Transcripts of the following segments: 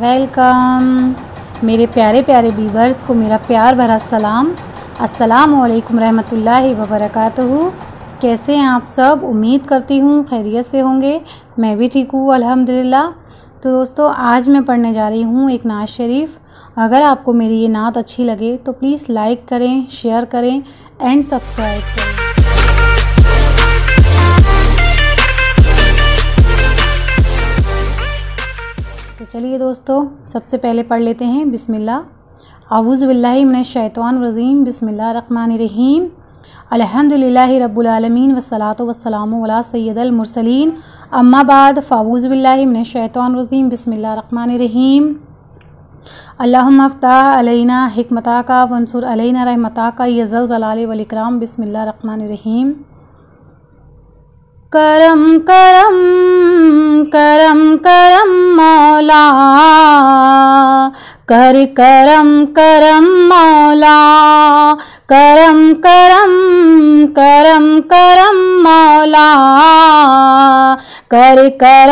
welcome मेरे प्यारे प्यारे बीवर्स को मेरा प्यार भरा सलाम अस्सलाम वालेकुम रहमतुल्लाहि व बरकातहू कैसे हैं आप सब उम्मीद करती हूँ खैरियत से होंगे मैं भी ठीक हूँ अल्हम्दुलिल्लाह तो दोस्तों आज मैं पढ़ने जा रही हूँ एक नात शरीफ अगर आपको मेरी ये नात अच्छी लगे तो प्लीज़ लाइक करें शेयर करें एंड सब्सक्राइब करें तो चलिए दोस्तों सबसे पहले पढ़ लेते हैं बिसमिल्ला रकमान रहीम अलहमदिल्ला रबालमीन वसलात वसलाम वला सैदलमरसलिन अम्माबाद रकमान रहीम अल्लाफ़ा अलैना हमता का वनसर अलैना रहमता का यज़ल जलाल वलिक्राम रहीम मौला मौला कर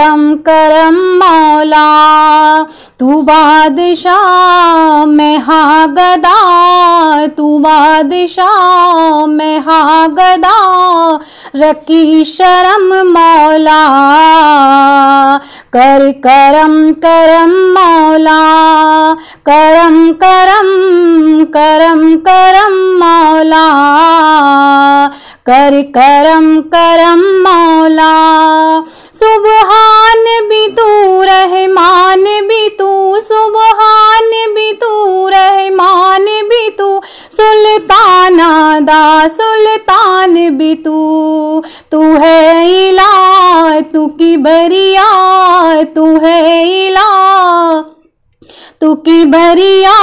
मौला मौला तू बादशाह मैं हा गदा तू बादशाह मैं हा गदा रकी शर्म मौला कर करम करम मौला करम करम करम करम मौला कर करम करम मौला सुल्तान भी तू तू है इला तू की बरिया तू है इला तू की बरिया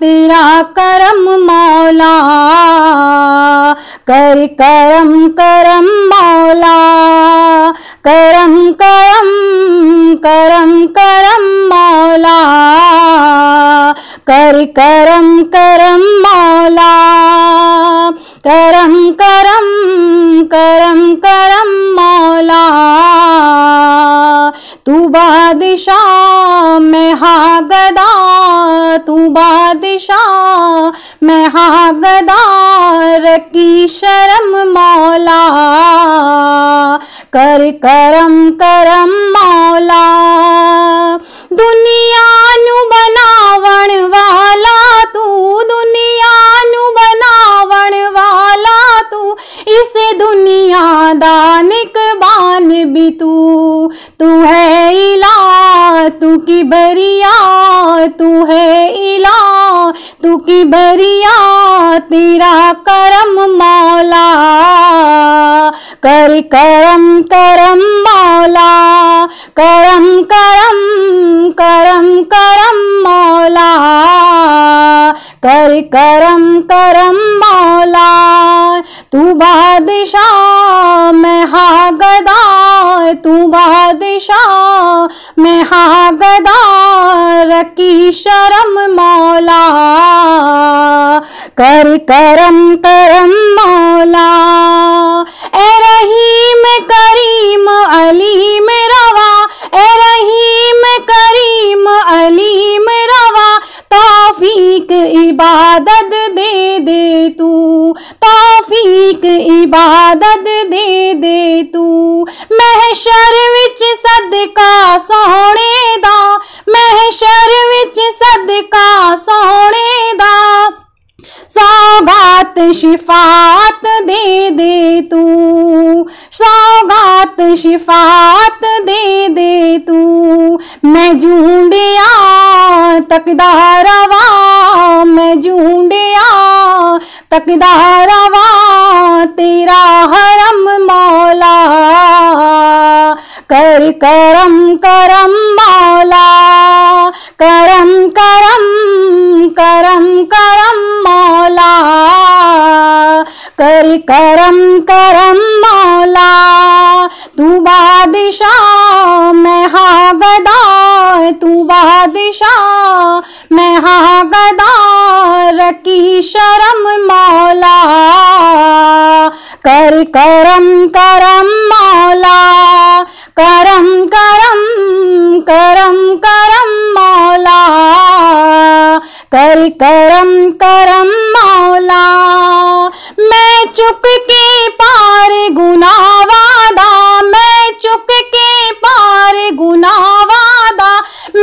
तेरा करम मौला कर करम करम मौला करम करम करम करम मौला कर करम करम मौला करम करम करम करम मौला तू बादशाह मैं हा गदा तू बादशाह मैं हा गदा रकी शर्म मौला कर करम करम की भरिया तेरा करम मौला कर करम करम मौला करम करम करम करम मौला कर करम करम मौला तू बादशाह मैं इबादत दे दे तू तौफीक इबादत दे दे तू महशर विच सदका सोने दा महशर विच सदका सोने दा सौगात शिफात दे दे तू सौगात शिफात दे दे तू मैं झूंडिया तकदारवा मैं झूंडिया तकदारवा तेरा हरम मौला कर करम करम मौला करम करम करम करम मौला कर करम करम मौला तू बादशाह मैं हा गदा तू बादशाह मैं हा गदा रकी शर्म मौला कर करम करम मौला करम करम करम करम मौला कर करम करम मौला मैं चुप के पा गुनावादा मैं चुक के पार गुनावादा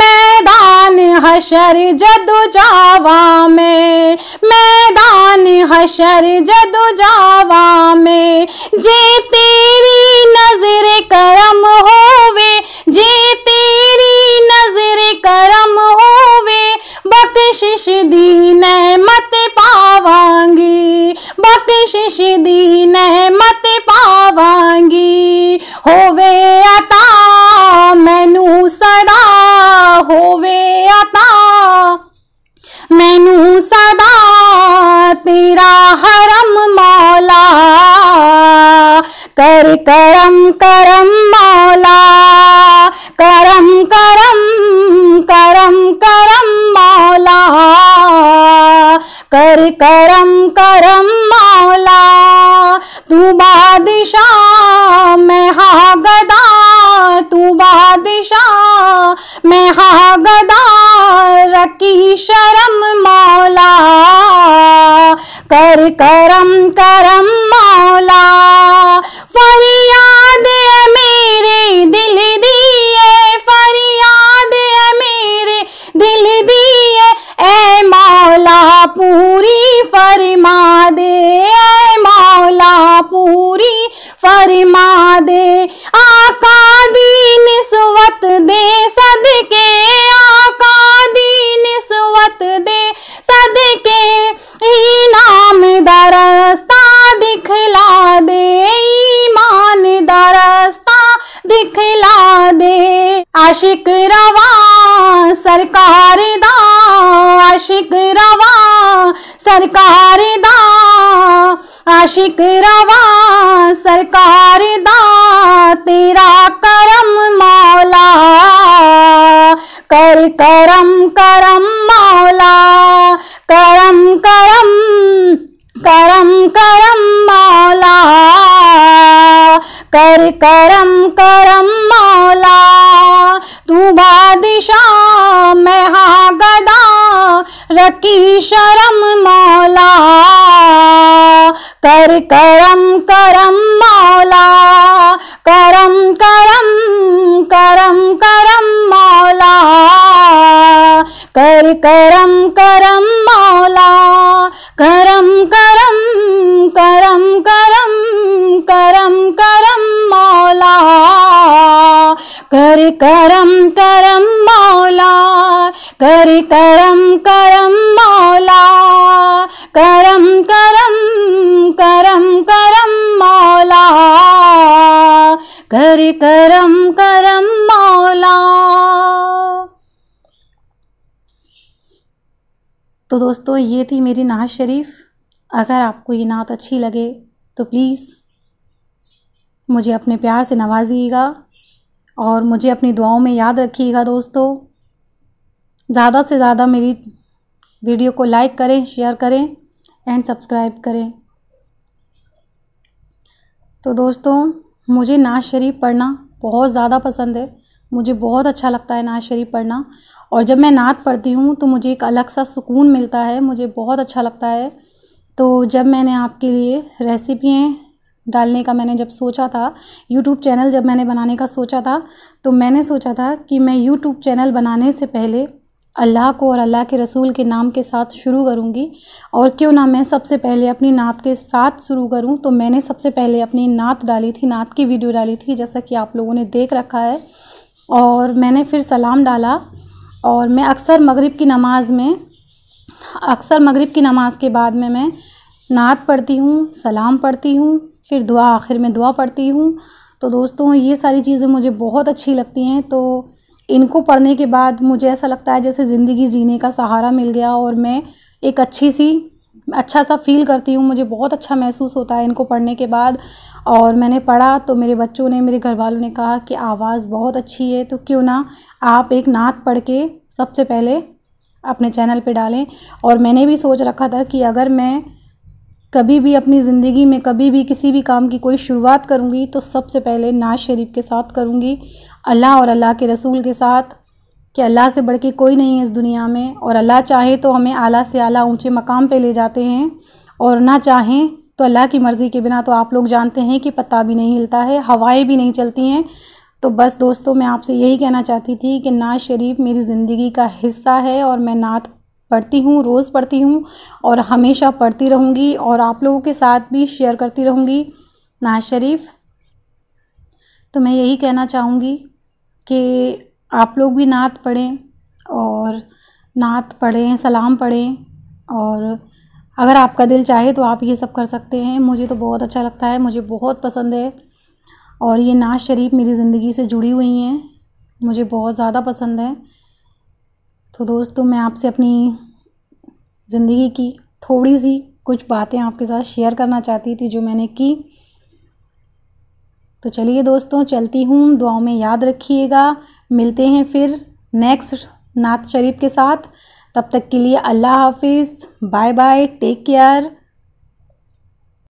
मैदान हशर जदु जावा में मैदान हशर जदु जावा में जे तेरी नजर करम होवे जे तेरी नजर करम होवे बख्शिश दी कर करम करम मौला करम करम करम करम मौला कर करम करम मौला तू बादशाह मैं हा गदा तू बादशाह मैं हा गदा रखी शर्म मौला कर करम कर आशिक रवा सरकार दा आशिक रवा सरकार दा आशिक रवा सरकार दा तेरा करम मौला कर करम करम मौला करम करम करम करम मौला कर करम करम रखी शरम मौला कर करम करम मौला करम करम करम करम मौला कर करम कर कर करम करम मौला कर करम करम मौला करम करम करम करम मौला कर करम करम मौला तो दोस्तों ये थी मेरी नाज शरीफ अगर आपको ये नात अच्छी लगे तो प्लीज़ मुझे अपने प्यार से नवाजिएगा और मुझे अपनी दुआओं में याद रखिएगा दोस्तों ज़्यादा से ज़्यादा मेरी वीडियो को लाइक करें शेयर करें एंड सब्सक्राइब करें तो दोस्तों मुझे नाज शरीफ पढ़ना बहुत ज़्यादा पसंद है मुझे बहुत अच्छा लगता है नाज शरीफ पढ़ना और जब मैं नात पढ़ती हूँ तो मुझे एक अलग सा सुकून मिलता है मुझे बहुत अच्छा लगता है तो जब मैंने आपके लिए रेसिपियाँ डालने का मैंने जब सोचा था यूट्यूब चैनल जब मैंने बनाने का सोचा था तो मैंने सोचा था कि मैं यूट्यूब चैनल बनाने से पहले अल्लाह को और अल्लाह के रसूल के नाम के साथ शुरू करूँगी और क्यों ना मैं सबसे पहले अपनी नात के साथ शुरू करूँ तो मैंने सबसे पहले अपनी नात डाली थी नात की वीडियो डाली थी जैसा कि आप लोगों ने देख रखा है और मैंने फिर सलाम डाला और मैं अक्सर मगरिब की नमाज़ में अक्सर मगरिब की नमाज़ के बाद में मैं नात पढ़ती हूँ सलाम पढ़ती हूँ फिर दुआ आखिर में दुआ पढ़ती हूँ तो दोस्तों ये सारी चीज़ें मुझे बहुत अच्छी लगती हैं तो इनको पढ़ने के बाद मुझे ऐसा लगता है जैसे ज़िंदगी जीने का सहारा मिल गया और मैं एक अच्छी सी अच्छा सा फील करती हूँ मुझे बहुत अच्छा महसूस होता है इनको पढ़ने के बाद और मैंने पढ़ा तो मेरे बच्चों ने मेरे घर वालों ने कहा कि आवाज़ बहुत अच्छी है तो क्यों ना आप एक नात पढ़ के सबसे पहले अपने चैनल पे डालें और मैंने भी सोच रखा था कि अगर मैं कभी भी अपनी ज़िंदगी में कभी भी किसी भी काम की कोई शुरुआत करूँगी तो सबसे पहले नाज शरीफ के साथ करूँगी अल्लाह और अल्लाह के रसूल के साथ कि अल्लाह से बढ़ के कोई नहीं है इस दुनिया में और अल्लाह चाहे तो हमें आला से आला ऊंचे मकाम पे ले जाते हैं और ना चाहें तो अल्लाह की मर्ज़ी के बिना तो आप लोग जानते हैं कि पता भी नहीं हिलता है हवाएँ भी नहीं चलती हैं तो बस दोस्तों मैं आपसे यही कहना चाहती थी कि नाज शरीफ मेरी ज़िंदगी का हिस्सा है और मैं नात पढ़ती हूँ रोज़ पढ़ती हूँ और हमेशा पढ़ती रहूँगी और आप लोगों के साथ भी शेयर करती रहूँगी नाज शरीफ तो मैं यही कहना चाहूँगी कि आप लोग भी नात पढ़ें और नात पढ़ें सलाम पढ़ें और अगर आपका दिल चाहे तो आप ये सब कर सकते हैं मुझे तो बहुत अच्छा लगता है मुझे बहुत पसंद है और ये नाज शरीफ मेरी ज़िंदगी से जुड़ी हुई हैं मुझे बहुत ज़्यादा पसंद है तो दोस्तों मैं आपसे अपनी ज़िंदगी की थोड़ी सी कुछ बातें आपके साथ शेयर करना चाहती थी जो मैंने की तो चलिए दोस्तों चलती हूँ दुआओं में याद रखिएगा मिलते हैं फिर नेक्स्ट नात शरीफ के साथ तब तक के लिए अल्लाह हाफिज़ बाय बाय टेक केयर